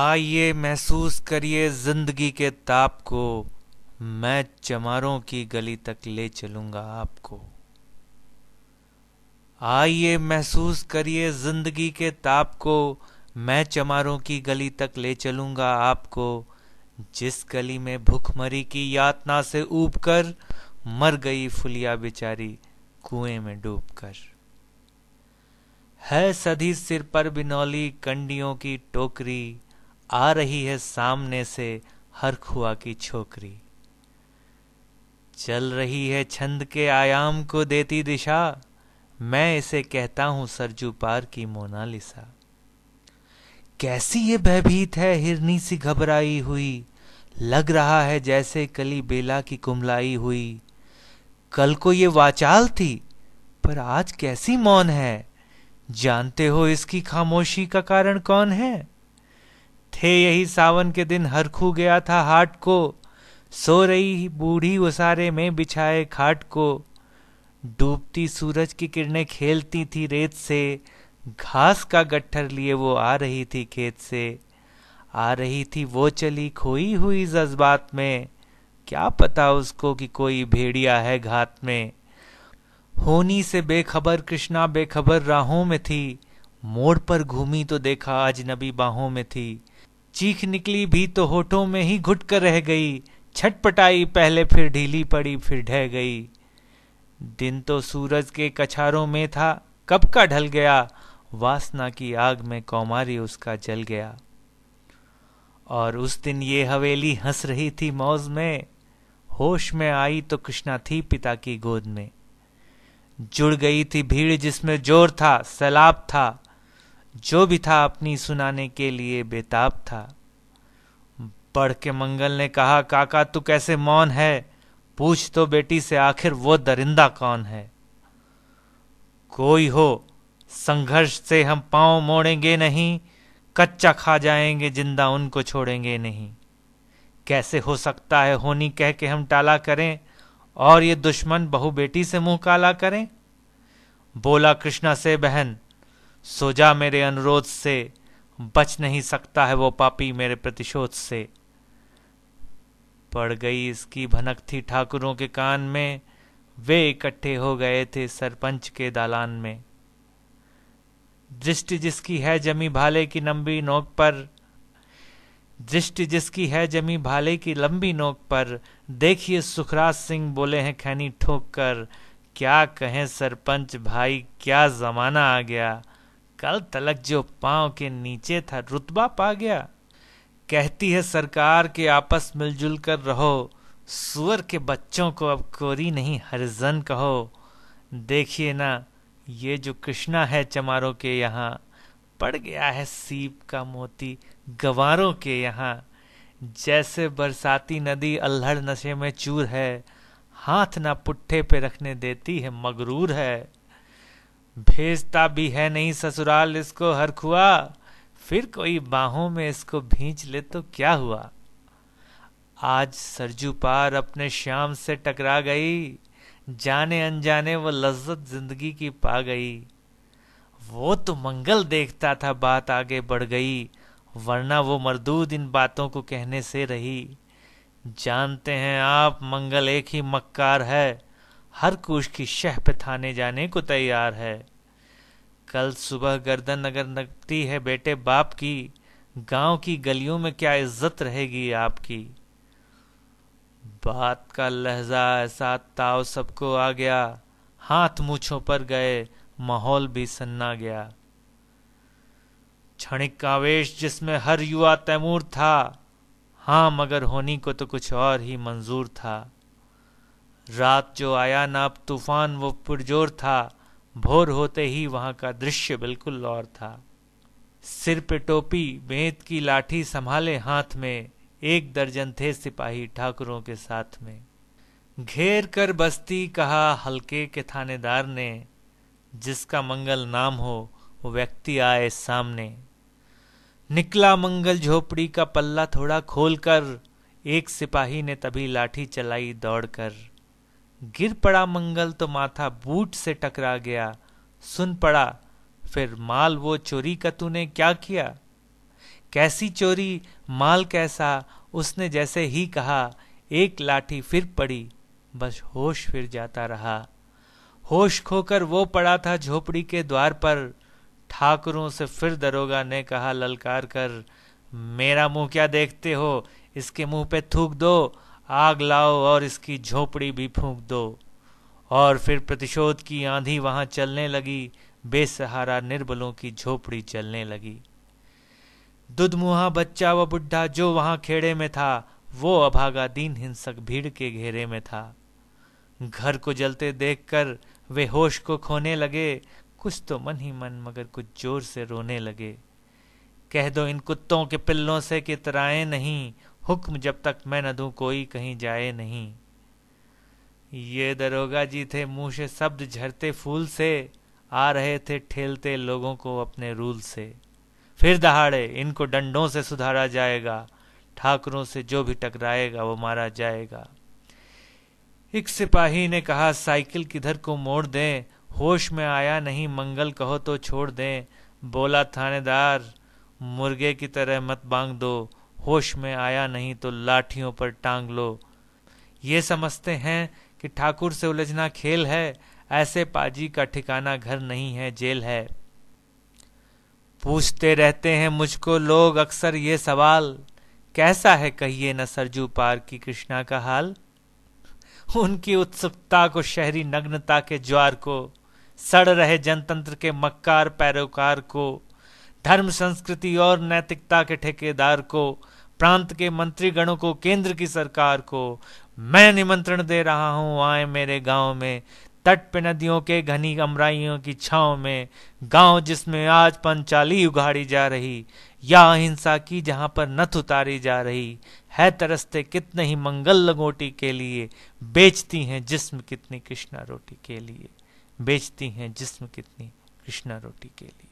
आइए महसूस करिए जिंदगी के ताप को मैं चमारों की गली तक ले चलूंगा आपको आइए महसूस करिए जिंदगी के ताप को मैं चमारों की गली तक ले चलूंगा आपको जिस गली में भूखमरी की यातना से ऊब कर मर गई फुलिया बेचारी कुएं में डूबकर है सदी सिर पर बिनौली कंडियों की टोकरी आ रही है सामने से हर खुआ की छोकरी चल रही है छंद के आयाम को देती दिशा मैं इसे कहता हूं सरजू पार की मोनालिसा कैसी ये भयभीत है हिरनी सी घबराई हुई लग रहा है जैसे कली बेला की कुमलाई हुई कल को ये वाचाल थी पर आज कैसी मौन है जानते हो इसकी खामोशी का कारण कौन है थे यही सावन के दिन हरखू गया था हाट को सो रही बूढ़ी उसारे में बिछाए खाट को डूबती सूरज की किरणें खेलती थी रेत से घास का गट्ठर लिए वो आ रही थी खेत से आ रही थी वो चली खोई हुई जज्बात में क्या पता उसको कि कोई भेड़िया है घात में होनी से बेखबर कृष्णा बेखबर राहों में थी मोड़ पर घूमी तो देखा अजनबी बाहों में थी चीख निकली भी तो होठों में ही घुट कर रह गई छटपटाई पहले फिर ढीली पड़ी फिर ढह गई दिन तो सूरज के कछारों में था कब का ढल गया वासना की आग में कौमारी उसका जल गया और उस दिन ये हवेली हंस रही थी मौज में होश में आई तो कृष्णा थी पिता की गोद में जुड़ गई थी भीड़ जिसमें जोर था सैलाब था जो भी था अपनी सुनाने के लिए बेताब था बढ़ के मंगल ने कहा काका तू कैसे मौन है पूछ तो बेटी से आखिर वो दरिंदा कौन है कोई हो संघर्ष से हम पांव मोड़ेंगे नहीं कच्चा खा जाएंगे जिंदा उनको छोड़ेंगे नहीं कैसे हो सकता है होनी कह के हम टाला करें और ये दुश्मन बहु बेटी से मुंह काला करें बोला कृष्णा से बहन सोजा मेरे अनुरोध से बच नहीं सकता है वो पापी मेरे प्रतिशोध से पड़ गई इसकी भनक थी ठाकुरों के कान में वे इकट्ठे हो गए थे सरपंच के दालान में दृष्टि जिसकी है जमी भाले की लंबी नोक पर दृष्टि जिसकी है जमी भाले की लंबी नोक पर देखिए सुखराज सिंह बोले हैं खैनी ठोक कर क्या कहें सरपंच भाई क्या जमाना आ गया कल तलक जो पांव के नीचे था रुतबा पा गया कहती है सरकार के आपस मिलजुल कर रहो सुअर के बच्चों को अब कोरी नहीं हरजन कहो देखिए ना ये जो कृष्णा है चमारों के यहाँ पड़ गया है सीप का मोती गवारों के यहाँ जैसे बरसाती नदी अल्हड़ नशे में चूर है हाथ ना पुट्ठे पे रखने देती है मगरूर है भेजता भी है नहीं ससुराल इसको हर खुआ फिर कोई बाहों में इसको भींच ले तो क्या हुआ आज सरजू पार अपने श्याम से टकरा गई जाने अनजाने वो लज्जत जिंदगी की पा गई वो तो मंगल देखता था बात आगे बढ़ गई वरना वो मरदूद इन बातों को कहने से रही जानते हैं आप मंगल एक ही मक्कार है हर कोश की शह पे थाने जाने को तैयार है कल सुबह गर्दन अगर नगती है बेटे बाप की गांव की गलियों में क्या इज्जत रहेगी आपकी बात का लहजा ऐसा ताव सबको आ गया हाथ मूछों पर गए माहौल भी सन्ना गया क्षणिक कावेश जिसमें हर युवा तैमूर था हाँ मगर होनी को तो कुछ और ही मंजूर था रात जो आया ना अब तूफान वो पुरजोर था भोर होते ही वहां का दृश्य बिल्कुल और था सिर पे टोपी बेंत की लाठी संभाले हाथ में एक दर्जन थे सिपाही ठाकुरों के साथ में घेर कर बस्ती कहा हल्के के थानेदार ने जिसका मंगल नाम हो वो व्यक्ति आए सामने निकला मंगल झोपड़ी का पल्ला थोड़ा खोलकर एक सिपाही ने तभी लाठी चलाई दौड़कर गिर पड़ा मंगल तो माथा बूट से टकरा गया सुन पड़ा फिर माल वो चोरी का तूने क्या किया कैसी चोरी माल कैसा उसने जैसे ही कहा एक लाठी फिर पड़ी बस होश फिर जाता रहा होश खोकर वो पड़ा था झोपड़ी के द्वार पर ठाकुरों से फिर दरोगा ने कहा ललकार कर मेरा मुंह क्या देखते हो इसके मुंह पे थूक दो आग लाओ और इसकी झोपड़ी भी फूंक दो और फिर प्रतिशोध की आंधी वहां चलने लगी बेसहारा निर्बलों की झोपड़ी चलने लगी दुधमुहा बच्चा व बुढ़ा जो वहां खेड़े में था वो अभागा दीन हिंसक भीड़ के घेरे में था घर को जलते देखकर वे होश को खोने लगे कुछ तो मन ही मन मगर कुछ जोर से रोने लगे कह दो इन कुत्तों के पिल्लों से कि तराए नहीं हुक्म जब तक मैं न दू कोई कहीं जाए नहीं ये दरोगा जी थे मुंह से शब्द झरते फूल से आ रहे थे ठेलते लोगों को अपने रूल से फिर दहाड़े इनको डंडों से सुधारा जाएगा ठाकरों से जो भी टकराएगा वो मारा जाएगा एक सिपाही ने कहा साइकिल किधर को मोड़ दें होश में आया नहीं मंगल कहो तो छोड़ दें बोला थानेदार मुर्गे की तरह मत बांग दो होश में आया नहीं तो लाठियों पर टांग लो ये समझते हैं कि ठाकुर से उलझना खेल है ऐसे पाजी का ठिकाना घर नहीं है जेल है पूछते रहते हैं मुझको लोग अक्सर ये सवाल कैसा है कहिए न सरजू पार की कृष्णा का हाल उनकी उत्सुकता को शहरी नग्नता के ज्वार को सड़ रहे जनतंत्र के मक्कार पैरोकार को धर्म संस्कृति और नैतिकता के ठेकेदार को प्रांत के मंत्रीगणों को केंद्र की सरकार को मैं निमंत्रण दे रहा हूँ आए मेरे गांव में तट पे नदियों के घनी अमराइयों की छाओ में गांव जिसमें आज पंचाली उघाड़ी जा रही या अहिंसा की जहाँ पर नथ उतारी जा रही है तरसते कितने ही मंगल लगोटी के लिए बेचती हैं जिस्म कितनी कृष्णा रोटी के लिए बेचती हैं जिस्म कितनी कृष्णा रोटी के लिए